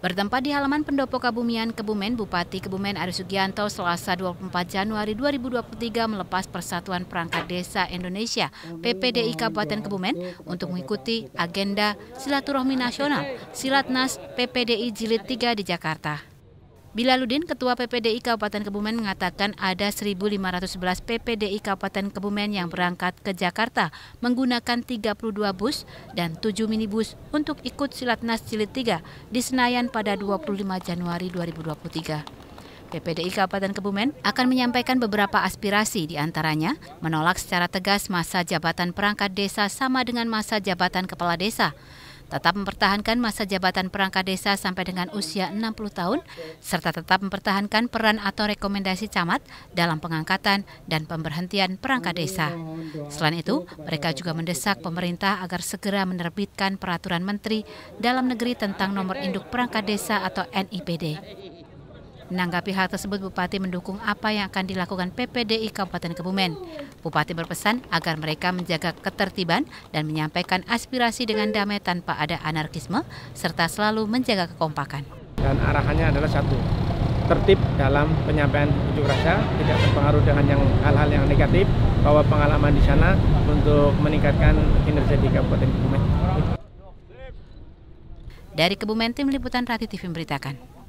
Bertempat di halaman pendopo Kabumian Kebumen, Bupati Kebumen Ari Sugianto selasa 24 Januari 2023 melepas Persatuan Perangkat Desa Indonesia PPDI Kabupaten Kebumen untuk mengikuti agenda silaturahmi nasional Silatnas PPDI Jilid 3 di Jakarta. Bilaludin, Ketua PPDI Kabupaten Kebumen mengatakan ada 1.511 PPDI Kabupaten Kebumen yang berangkat ke Jakarta menggunakan 32 bus dan 7 minibus untuk ikut Silatnas Jilid 3 di Senayan pada 25 Januari 2023. PPDI Kabupaten Kebumen akan menyampaikan beberapa aspirasi diantaranya menolak secara tegas masa jabatan perangkat desa sama dengan masa jabatan kepala desa, tetap mempertahankan masa jabatan perangkat desa sampai dengan usia 60 tahun, serta tetap mempertahankan peran atau rekomendasi camat dalam pengangkatan dan pemberhentian perangkat desa. Selain itu, mereka juga mendesak pemerintah agar segera menerbitkan peraturan menteri dalam negeri tentang nomor induk perangkat desa atau NIPD. Menanggapi hal tersebut, Bupati mendukung apa yang akan dilakukan PPDI Kabupaten Kebumen. Bupati berpesan agar mereka menjaga ketertiban dan menyampaikan aspirasi dengan damai tanpa ada anarkisme, serta selalu menjaga kekompakan. Dan arahannya adalah satu, tertib dalam penyampaian unjuk rasa, tidak terpengaruh dengan yang hal-hal yang negatif, bahwa pengalaman di sana untuk meningkatkan kinerja di Kabupaten Kebumen. Dari Kebumen, Tim Liputan Rati TV memberitakan.